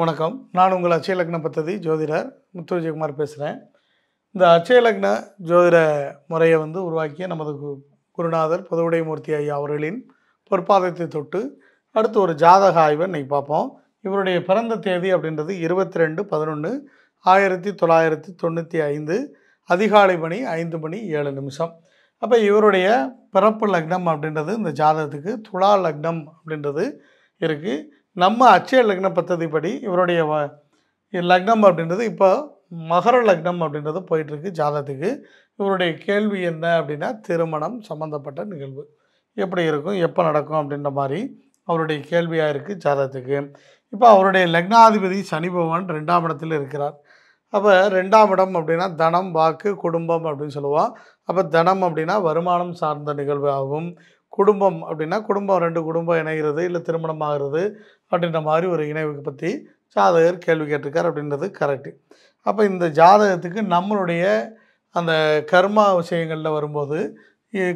வணக்கம் நான் உங்கள் அச்சய லக்ன பத்ததி ஜோதிடர் முத்து விஜயகுமார் பேசுகிறேன் இந்த அச்சயலக்ன ஜோதிட முறையை வந்து உருவாக்கிய நமது குருநாதர் மூர்த்தி ஐயா அவர்களின் பொற்பாதத்தை தொட்டு அடுத்து ஒரு ஜாதக ஆய்வை இன்றைக்கி பார்ப்போம் இவருடைய பிறந்த தேதி அப்படின்றது இருபத்தி ரெண்டு பதினொன்று ஆயிரத்தி தொள்ளாயிரத்தி தொண்ணூற்றி ஐந்து அதிகாலை மணி ஐந்து மணி ஏழு நிமிஷம் அப்போ இவருடைய பிறப்பு லக்னம் அப்படின்றது இந்த ஜாதகத்துக்கு துலா லக்னம் அப்படின்றது இருக்குது நம்ம அச்சய லக்ன பத்ததி படி இவருடைய லக்னம் அப்படின்றது இப்போ மகர லக்னம் அப்படின்றது போயிட்டுருக்கு ஜாதத்துக்கு இவருடைய கேள்வி என்ன அப்படின்னா திருமணம் சம்மந்தப்பட்ட நிகழ்வு எப்படி இருக்கும் எப்போ நடக்கும் அப்படின்ற மாதிரி அவருடைய கேள்வியாக இருக்குது ஜாதத்துக்கு இப்போ அவருடைய லக்னாதிபதி சனி பகவான் ரெண்டாம் இடத்தில் இருக்கிறார் அப்போ ரெண்டாம் இடம் அப்படின்னா தனம் வாக்கு குடும்பம் அப்படின்னு சொல்லுவோம் அப்போ தனம் அப்படின்னா வருமானம் சார்ந்த நிகழ்வு ஆகும் குடும்பம் அப்படின்னா குடும்பம் ரெண்டு குடும்பம் இணைகிறது இல்லை திருமணம் ஆகிறது அப்படின்ற மாதிரி ஒரு இணைவுக்கு பற்றி ஜாதகர் கேள்வி கேட்டிருக்கார் அப்படின்றது கரெக்டு அப்போ இந்த ஜாதகத்துக்கு நம்மளுடைய அந்த கர்மா விஷயங்களில் வரும்போது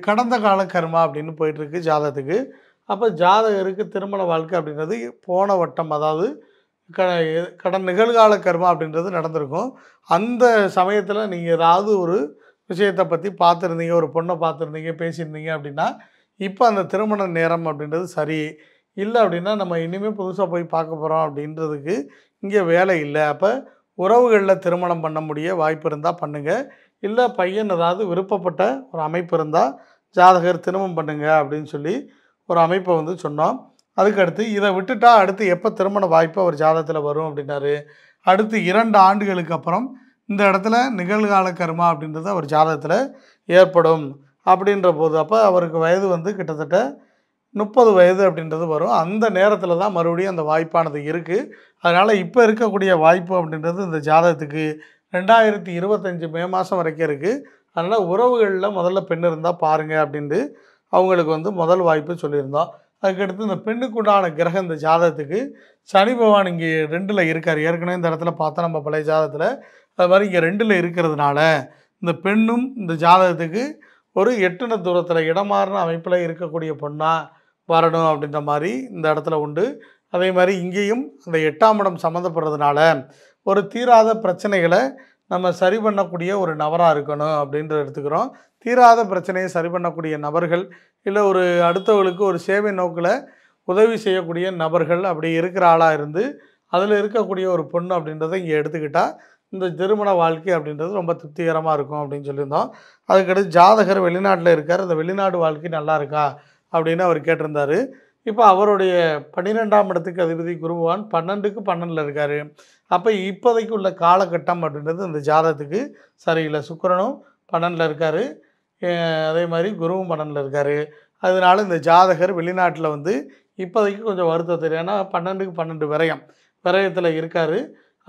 கடந்த கால கர்மா அப்படின்னு போயிட்டுருக்கு ஜாதகத்துக்கு அப்போ ஜாதகருக்கு திருமண வாழ்க்கை அப்படின்றது போன வட்டம் அதாவது க கடன் நிகழ்கால கர்மா அப்படின்றது நடந்திருக்கும் அந்த சமயத்தில் நீங்கள் ஏதாவது ஒரு விஷயத்தை பற்றி பார்த்துருந்தீங்க ஒரு பொண்ணை பார்த்துருந்தீங்க பேசியிருந்தீங்க அப்படின்னா இப்போ அந்த திருமண நேரம் அப்படின்றது சரி இல்லை அப்படின்னா நம்ம இனிமேல் புதுசாக போய் பார்க்க போகிறோம் அப்படின்றதுக்கு இங்கே வேலை இல்லை அப்போ உறவுகளில் திருமணம் பண்ண முடிய வாய்ப்பு இருந்தால் பண்ணுங்கள் இல்லை பையன் ஏதாவது விருப்பப்பட்ட ஒரு அமைப்பு இருந்தால் ஜாதகர் திருமணம் பண்ணுங்கள் அப்படின்னு சொல்லி ஒரு அமைப்பை வந்து சொன்னோம் அதுக்கடுத்து இதை விட்டுட்டா அடுத்து எப்போ திருமண வாய்ப்பு அவர் ஜாதகத்தில் வரும் அப்படின்னாரு அடுத்து இரண்டு ஆண்டுகளுக்கு அப்புறம் இந்த இடத்துல நிகழ்கால கருமா அப்படின்றது அவர் ஜாதகத்தில் ஏற்படும் அப்படின்ற போது அப்போ அவருக்கு வயது வந்து கிட்டத்தட்ட முப்பது வயது அப்படின்றது வரும் அந்த நேரத்தில் தான் மறுபடியும் அந்த வாய்ப்பானது இருக்குது அதனால் இப்போ இருக்கக்கூடிய வாய்ப்பு அப்படின்றது இந்த ஜாதகத்துக்கு ரெண்டாயிரத்தி இருபத்தஞ்சி மே மாதம் வரைக்கும் இருக்குது அதனால் உறவுகளில் முதல்ல பெண் இருந்தால் பாருங்கள் அப்படின்ட்டு அவங்களுக்கு வந்து முதல் வாய்ப்பு சொல்லியிருந்தோம் அதுக்கடுத்து இந்த பெண்ணுக்குண்டான கிரகம் இந்த ஜாதகத்துக்கு சனி பகவான் இங்கே ரெண்டில் இருக்கார் ஏற்கனவே இந்த இடத்துல பார்த்தா நம்ம பழைய ஜாதகத்தில் அது மாதிரி இங்கே ரெண்டில் இருக்கிறதுனால இந்த பெண்ணும் இந்த ஜாதகத்துக்கு ஒரு எட்டுன தூரத்தில் இடமாறுன அமைப்பில் இருக்கக்கூடிய பொண்ணாக வரணும் அப்படின்ற மாதிரி இந்த இடத்துல உண்டு அதே மாதிரி இங்கேயும் அந்த எட்டாம் இடம் சம்மந்தப்படுறதுனால ஒரு தீராத பிரச்சனைகளை நம்ம சரி பண்ணக்கூடிய ஒரு நபராக இருக்கணும் அப்படின்ற எடுத்துக்கிறோம் தீராத பிரச்சனையை சரி பண்ணக்கூடிய நபர்கள் இல்லை ஒரு அடுத்தவர்களுக்கு ஒரு சேவை நோக்கில் உதவி செய்யக்கூடிய நபர்கள் அப்படி இருக்கிற ஆளாக இருந்து அதில் இருக்கக்கூடிய ஒரு பொண்ணு அப்படின்றத இங்கே எடுத்துக்கிட்டால் இந்த திருமண வாழ்க்கை அப்படின்றது ரொம்ப திருப்திகரமாக இருக்கும் அப்படின்னு சொல்லியிருந்தோம் அதுக்கடுத்து ஜாதகர் வெளிநாட்டில் இருக்கார் அந்த வெளிநாடு வாழ்க்கை நல்லா இருக்கா அப்படின்னு அவர் கேட்டிருந்தார் இப்போ அவருடைய பன்னிரெண்டாம் இடத்துக்கு அதிபதி குருவான் பன்னெண்டுக்கு பன்னெண்டில் இருக்கார் அப்போ இப்போதைக்கு உள்ள காலகட்டம் அப்படின்றது இந்த ஜாதகத்துக்கு சரியில்லை சுக்கரனும் பன்னெண்டில் இருக்கார் அதே மாதிரி குருவும் பன்னெண்டில் இருக்கார் அதனால இந்த ஜாதகர் வெளிநாட்டில் வந்து இப்போதைக்கு கொஞ்சம் வருத்தம் தெரியும் ஏன்னா பன்னெண்டுக்கு பன்னெண்டு விரயம் விரயத்தில் இருக்கார்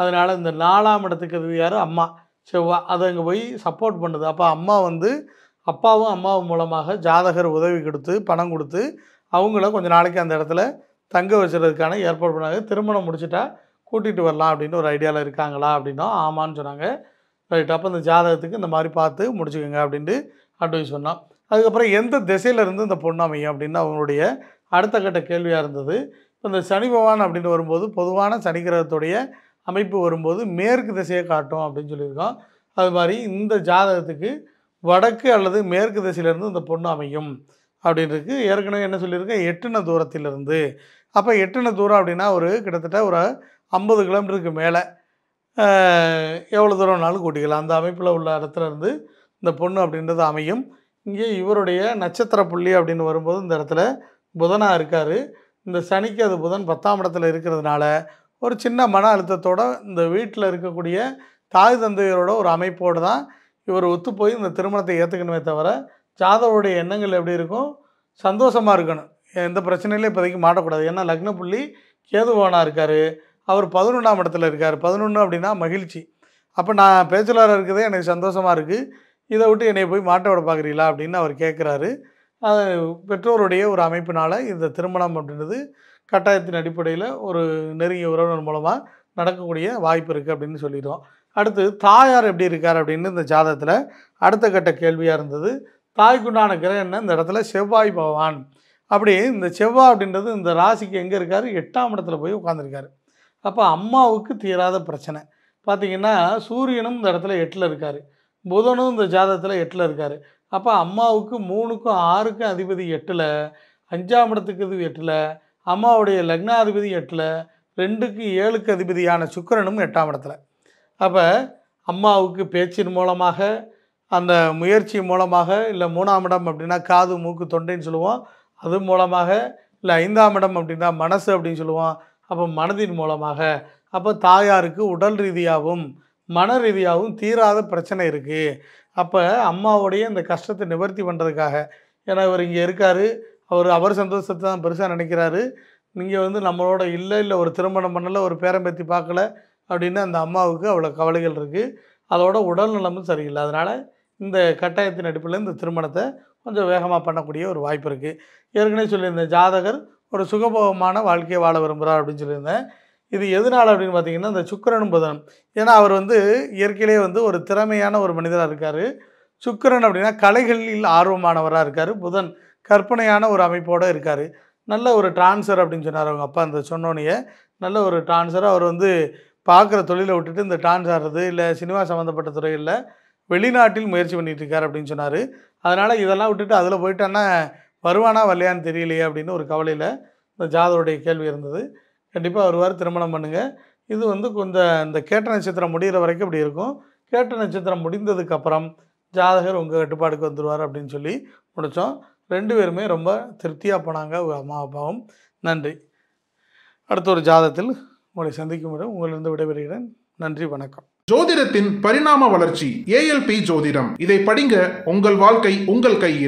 அதனால் இந்த நாலாம் இடத்துக்கு அது யார் அம்மா செவ்வா அது அங்கே போய் சப்போர்ட் பண்ணுது அப்போ அம்மா வந்து அப்பாவும் அம்மாவும் மூலமாக ஜாதகர் உதவி கொடுத்து பணம் கொடுத்து அவங்கள கொஞ்சம் நாளைக்கு அந்த இடத்துல தங்க வச்சுறதுக்கான ஏற்பாடு பண்ணாங்க திருமணம் முடிச்சுட்டா கூட்டிகிட்டு வரலாம் அப்படின்னு ஒரு ஐடியாவில் இருக்காங்களா அப்படின்னா ஆமான்னு சொன்னாங்க ரைட் அப்போ இந்த ஜாதகத்துக்கு இந்த மாதிரி பார்த்து முடிச்சுக்கோங்க அப்படின்ட்டு அட்வைஸ் சொன்னோம் அதுக்கப்புறம் எந்த திசையிலேருந்து இந்த பொண்ணு அமையும் அப்படின்னு அவங்களுடைய அடுத்த கட்ட கேள்வியாக இருந்தது இப்போ இந்த சனி பகவான் அப்படின்னு வரும்போது பொதுவான சனி கிரகத்துடைய அமைப்பு வரும்போது மேற்கு திசையை காட்டும் அப்படின்னு சொல்லியிருக்கோம் அது மாதிரி இந்த ஜாதகத்துக்கு வடக்கு அல்லது மேற்கு திசையிலேருந்து இந்த பொண்ணு அமையும் அப்படின்றது ஏற்கனவே என்ன சொல்லியிருக்கேன் எட்டுன தூரத்திலிருந்து அப்போ எட்டுன தூரம் அப்படின்னா ஒரு கிட்டத்தட்ட ஒரு ஐம்பது கிலோமீட்டருக்கு மேலே எவ்வளோ தூரம்னாலும் கூட்டிக்கலாம் அந்த அமைப்பில் உள்ள இடத்துல இருந்து இந்த பொண்ணு அப்படின்றது அமையும் இங்கே இவருடைய நட்சத்திர புள்ளி அப்படின்னு வரும்போது இந்த இடத்துல புதனாக இருக்கார் இந்த சனிக்கு அது புதன் பத்தாம் இடத்துல இருக்கிறதுனால ஒரு சின்ன மன அழுத்தத்தோடு இந்த வீட்டில் இருக்கக்கூடிய தாய் தந்தையரோட ஒரு அமைப்போடு தான் இவர் ஒத்து போய் இந்த திருமணத்தை ஏற்றுக்கணுமே தவிர ஜாதவருடைய எண்ணங்கள் எப்படி இருக்கும் சந்தோஷமாக இருக்கணும் எந்த பிரச்சனையிலே இப்போதைக்கு மாட்டக்கூடாது ஏன்னா லக்ன புள்ளி கேதுவானாக இருக்கார் அவர் பதினொன்றாம் இடத்துல இருக்கார் பதினொன்று அப்படின்னா மகிழ்ச்சி அப்போ நான் பேச்சலாக இருக்கிறதே எனக்கு சந்தோஷமாக இருக்குது இதை விட்டு என்னை போய் மாட்டை விட பார்க்குறீங்களா அப்படின்னு அவர் கேட்குறாரு பெற்றோருடைய ஒரு அமைப்பினால் இந்த திருமணம் அப்படின்றது கட்டாயத்தின் அடிப்படையில் ஒரு நெருங்கிய உறவினர் மூலமாக நடக்கக்கூடிய வாய்ப்பு இருக்குது அப்படின்னு சொல்லிடுவோம் அடுத்து தாயார் எப்படி இருக்கார் அப்படின்னு இந்த ஜாதகத்தில் அடுத்த கட்ட கேள்வியாக இருந்தது தாய்க்குண்டான கிரகம் என்ன இந்த இடத்துல செவ்வாய் பகவான் அப்படி இந்த செவ்வாய் அப்படின்றது இந்த ராசிக்கு எங்கே இருக்கார் எட்டாம் இடத்துல போய் உட்காந்துருக்காரு அப்போ அம்மாவுக்கு தீராத பிரச்சனை பார்த்திங்கன்னா சூரியனும் இந்த இடத்துல எட்டில் இருக்கார் புதனும் இந்த ஜாதகத்தில் எட்டில் இருக்கார் அப்போ அம்மாவுக்கு மூணுக்கும் ஆறுக்கும் அதிபதி எட்டில் அஞ்சாம் இடத்துக்கு இது எட்டில் அம்மாவுடைய லக்னாதிபதி எட்டில் ரெண்டுக்கு ஏழுக்கு அதிபதியான சுக்கரனும் எட்டாம் இடத்துல அப்போ அம்மாவுக்கு பேச்சின் மூலமாக அந்த முயற்சி மூலமாக இல்லை மூணாம் இடம் அப்படின்னா காது மூக்கு தொண்டைன்னு சொல்லுவோம் அது மூலமாக இல்லை ஐந்தாம் இடம் அப்படின்னா மனசு அப்படின்னு சொல்லுவோம் அப்போ மனதின் மூலமாக அப்போ தாயாருக்கு உடல் ரீதியாகவும் மன ரீதியாகவும் தீராத பிரச்சனை இருக்குது அப்போ அம்மாவுடைய இந்த கஷ்டத்தை நிவர்த்தி பண்ணுறதுக்காக ஏன்னா இவர் இங்கே இருக்கார் அவர் அவர் சந்தோஷத்தை தான் பெருசாக நினைக்கிறாரு நீங்கள் வந்து நம்மளோட இல்லை இல்லை ஒரு திருமணம் பண்ணலை ஒரு பேரம்பத்தி பார்க்கல அப்படின்னு அந்த அம்மாவுக்கு அவ்வளோ கவலைகள் இருக்குது அதோட உடல் நலமும் சரியில்லை அதனால் இந்த கட்டாயத்தின் அடிப்படையில் இந்த திருமணத்தை கொஞ்சம் வேகமாக பண்ணக்கூடிய ஒரு வாய்ப்பு இருக்குது ஏற்கனவே சொல்லியிருந்தேன் ஜாதகர் ஒரு சுகபோகமான வாழ்க்கையை வாழ விரும்புகிறார் அப்படின்னு சொல்லியிருந்தேன் இது எதனால் அப்படின்னு பார்த்தீங்கன்னா இந்த சுக்கரன் புதனும் ஏன்னா அவர் வந்து இயற்கையிலே வந்து ஒரு திறமையான ஒரு மனிதராக இருக்கார் சுக்கரன் அப்படின்னா கலைகளில் ஆர்வமானவராக இருக்கார் புதன் கற்பனையான ஒரு அமைப்போடு இருக்கார் நல்ல ஒரு டிரான்ஸ்ஃபர் அப்படின்னு சொன்னார் அவங்க அப்பா அந்த சொன்னோனையே நல்ல ஒரு டிரான்ஸ்ஃபர் அவர் வந்து பார்க்குற தொழிலை விட்டுட்டு இந்த டான்ஸ் ஆடுறது இல்லை சினிமா சம்மந்தப்பட்ட துறைகளில் வெளிநாட்டில் முயற்சி பண்ணிகிட்டு இருக்கார் அப்படின்னு சொன்னார் அதனால் இதெல்லாம் விட்டுட்டு அதில் போயிட்டோன்னா வருவானா வரலையான்னு தெரியலையே அப்படின்னு ஒரு கவலையில் இந்த ஜாதருடைய கேள்வி இருந்தது கண்டிப்பாக வருவார் திருமணம் பண்ணுங்கள் இது வந்து கொஞ்சம் இந்த கேட்ட நட்சத்திரம் முடிகிற வரைக்கும் இப்படி இருக்கும் கேட்ட நட்சத்திரம் முடிந்ததுக்கப்புறம் ஜாதகர் உங்கள் கட்டுப்பாடுக்கு வந்துடுவார் அப்படின்னு சொல்லி முடித்தோம் ரெண்டு பேருமே ரொம்ப திருப்தியாக போனாங்க ஒரு அம்மா அப்பாவும் நன்றி அடுத்த ஒரு ஜாதத்தில் உங்களை சந்திக்கும் விடம் உங்களிருந்து விடைபெறுகிறேன் நன்றி வணக்கம் ஜோதிடத்தின் பரிணாம வளர்ச்சி ஏஎல்பி ஜோதிடம் இதை படிங்க உங்கள் வாழ்க்கை உங்கள் கையில்